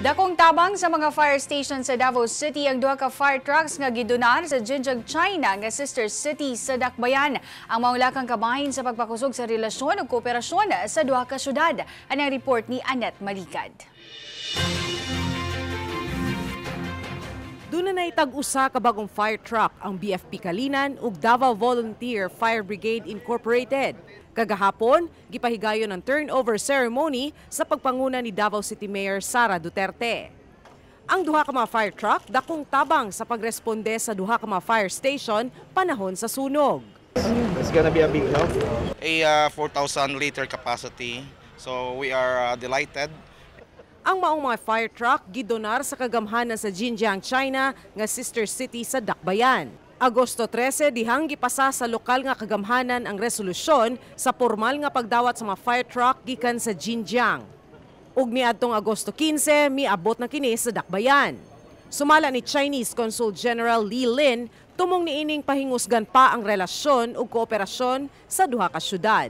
Dakong tabang sa mga fire station sa Davao City ang duha ka fire trucks nga gidunan sa Jinjiang, China nga sister city sa Dakbayan. Ang maulakang kabahin sa pagpakusog sa relasyon o kooperasyon sa duha ka syudad. Ang report ni Anet Malikad. Aduna na itag usa ka bagong fire truck ang BFP Kalinan ug Davao Volunteer Fire Brigade Incorporated. Kagahapon, gipahigayon ang turnover ceremony sa pagpanguna ni Davao City Mayor Sara Duterte. Ang duha ka mga fire truck dakong tabang sa pagresponde sa duha ka mga fire station panahon sa sunog. It's gonna be a big help. A uh, 4,000 liter capacity. So we are uh, delighted ang maong fire truck gidonar sa kagamhanan sa Jinjiang, China nga sister city sa Dakbayan. Agosto 13 dihang gipasa sa lokal nga kagamhanan ang resolusyon sa formal nga pagdawat sa mga fire truck gikan sa Jinjiang. Ug niadtong Agosto 15 miabot na kini sa Dakbayan. Sumala ni Chinese Consul General Li Lin tumong niining pahingusgan pa ang relasyon ug kooperasyon sa duha ka syudad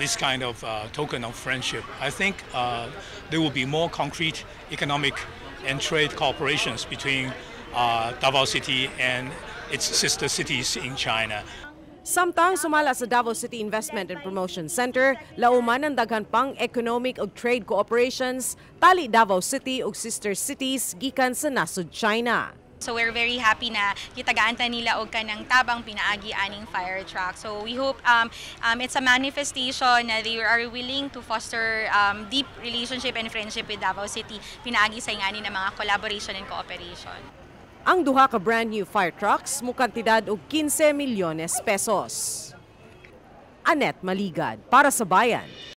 this kind of uh, token of friendship. I think uh, there will be more concrete economic and trade cooperations between uh, Davao City and its sister cities in China. Samtang sumala sa Davao City Investment and Promotion Center, lauman ang daghan pang economic ug trade cooperations tali Davao City ug sister cities gikan sa nasud China. So we're very happy na gitagaan ta nila og kanang tabang pinaagi aning fire truck. So we hope um, um, it's a manifestation na they are willing to foster um, deep relationship and friendship with Davao City pinaagi sa ingani ng mga collaboration and cooperation. Ang duha ka brand new fire trucks mo kantidad og 15 milyones pesos. Anet Maligad para sa bayan.